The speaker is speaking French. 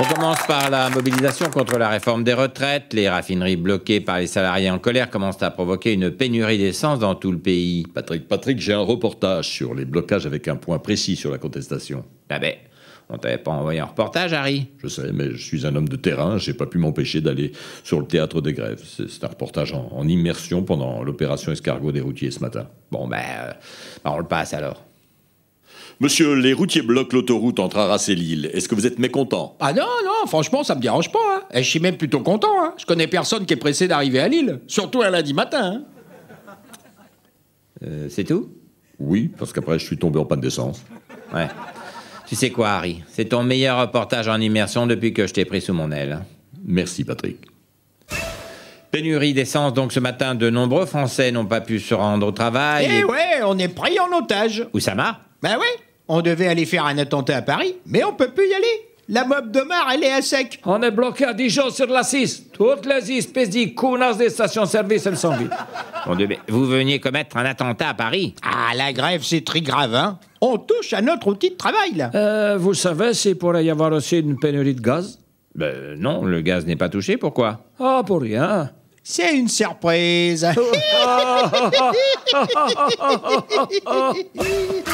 On commence par la mobilisation contre la réforme des retraites. Les raffineries bloquées par les salariés en colère commencent à provoquer une pénurie d'essence dans tout le pays. Patrick, Patrick, j'ai un reportage sur les blocages avec un point précis sur la contestation. Ah ben, on t'avait pas envoyé un reportage, Harry Je sais, mais je suis un homme de terrain, j'ai pas pu m'empêcher d'aller sur le théâtre des grèves. C'est un reportage en, immersion pendant l'opération escargot des routiers ce matin. Bon ben euh, on le passe alors. Monsieur, les routiers bloquent l'autoroute entre Arras et Lille. Est-ce que vous êtes mécontent Ah non, non, franchement, ça me dérange pas. Et hein. eh, je suis même plutôt content. Hein. Je connais personne qui est pressé d'arriver à Lille. Surtout un lundi matin. Hein. Euh, c'est tout Oui, parce qu'après, je suis tombé en panne d'essence. Ouais. Tu sais quoi, Harry C'est ton meilleur reportage en immersion depuis que je t'ai pris sous mon aile. Merci, Patrick. Pénurie d'essence, donc ce matin, de nombreux Français n'ont pas pu se rendre au travail. Eh ouais, on est pris en otage. Où ça, marche ben oui, on devait aller faire un attentat à Paris, mais on peut plus y aller. La mob mer, elle est à sec. On est bloqué à jours sur la 6. Toutes les espèces d'icônes des stations-service, elles sont vides. vous veniez commettre un attentat à Paris. Ah, la grève, c'est très grave, hein. On touche à notre outil de travail, là. Euh, vous savez s'il pourrait y avoir aussi une pénurie de gaz Ben non, le gaz n'est pas touché, pourquoi Ah, pour rien. C'est une surprise.